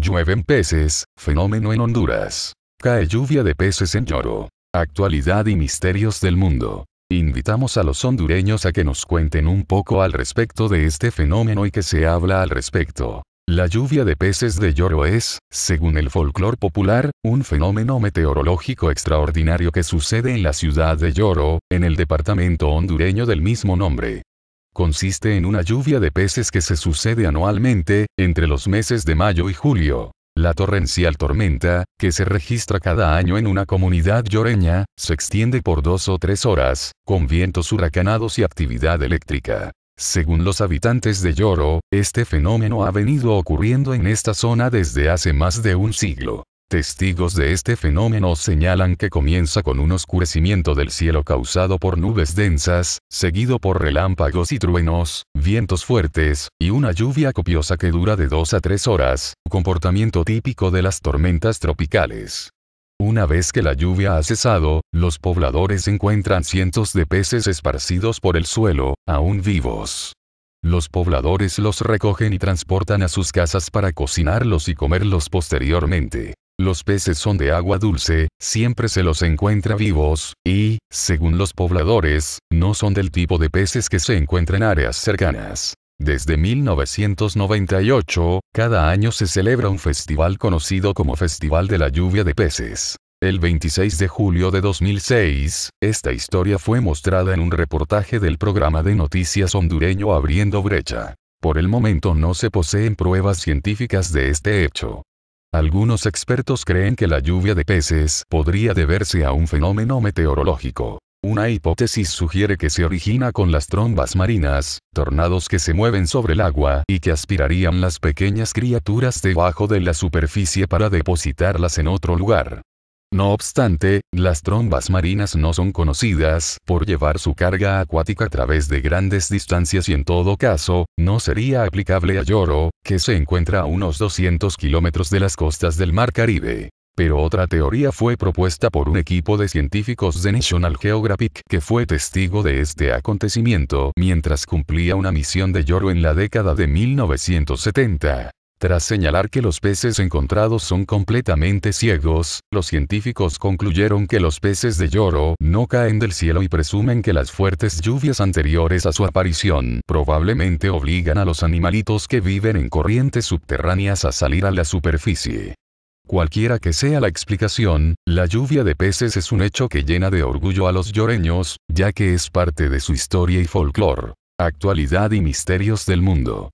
Llueven peces, fenómeno en Honduras. Cae lluvia de peces en Lloro. Actualidad y misterios del mundo. Invitamos a los hondureños a que nos cuenten un poco al respecto de este fenómeno y que se habla al respecto. La lluvia de peces de Lloro es, según el folclore popular, un fenómeno meteorológico extraordinario que sucede en la ciudad de Lloro, en el departamento hondureño del mismo nombre consiste en una lluvia de peces que se sucede anualmente, entre los meses de mayo y julio. La torrencial tormenta, que se registra cada año en una comunidad lloreña, se extiende por dos o tres horas, con vientos huracanados y actividad eléctrica. Según los habitantes de Lloro, este fenómeno ha venido ocurriendo en esta zona desde hace más de un siglo. Testigos de este fenómeno señalan que comienza con un oscurecimiento del cielo causado por nubes densas, seguido por relámpagos y truenos, vientos fuertes, y una lluvia copiosa que dura de dos a tres horas, comportamiento típico de las tormentas tropicales. Una vez que la lluvia ha cesado, los pobladores encuentran cientos de peces esparcidos por el suelo, aún vivos. Los pobladores los recogen y transportan a sus casas para cocinarlos y comerlos posteriormente. Los peces son de agua dulce, siempre se los encuentra vivos, y, según los pobladores, no son del tipo de peces que se encuentran en áreas cercanas. Desde 1998, cada año se celebra un festival conocido como Festival de la Lluvia de Peces. El 26 de julio de 2006, esta historia fue mostrada en un reportaje del programa de noticias hondureño Abriendo Brecha. Por el momento no se poseen pruebas científicas de este hecho. Algunos expertos creen que la lluvia de peces podría deberse a un fenómeno meteorológico. Una hipótesis sugiere que se origina con las trombas marinas, tornados que se mueven sobre el agua y que aspirarían las pequeñas criaturas debajo de la superficie para depositarlas en otro lugar. No obstante, las trombas marinas no son conocidas por llevar su carga acuática a través de grandes distancias y en todo caso, no sería aplicable a Yoro, que se encuentra a unos 200 kilómetros de las costas del Mar Caribe. Pero otra teoría fue propuesta por un equipo de científicos de National Geographic que fue testigo de este acontecimiento mientras cumplía una misión de Yoro en la década de 1970. Tras señalar que los peces encontrados son completamente ciegos, los científicos concluyeron que los peces de lloro no caen del cielo y presumen que las fuertes lluvias anteriores a su aparición probablemente obligan a los animalitos que viven en corrientes subterráneas a salir a la superficie. Cualquiera que sea la explicación, la lluvia de peces es un hecho que llena de orgullo a los lloreños, ya que es parte de su historia y folclor. actualidad y misterios del mundo.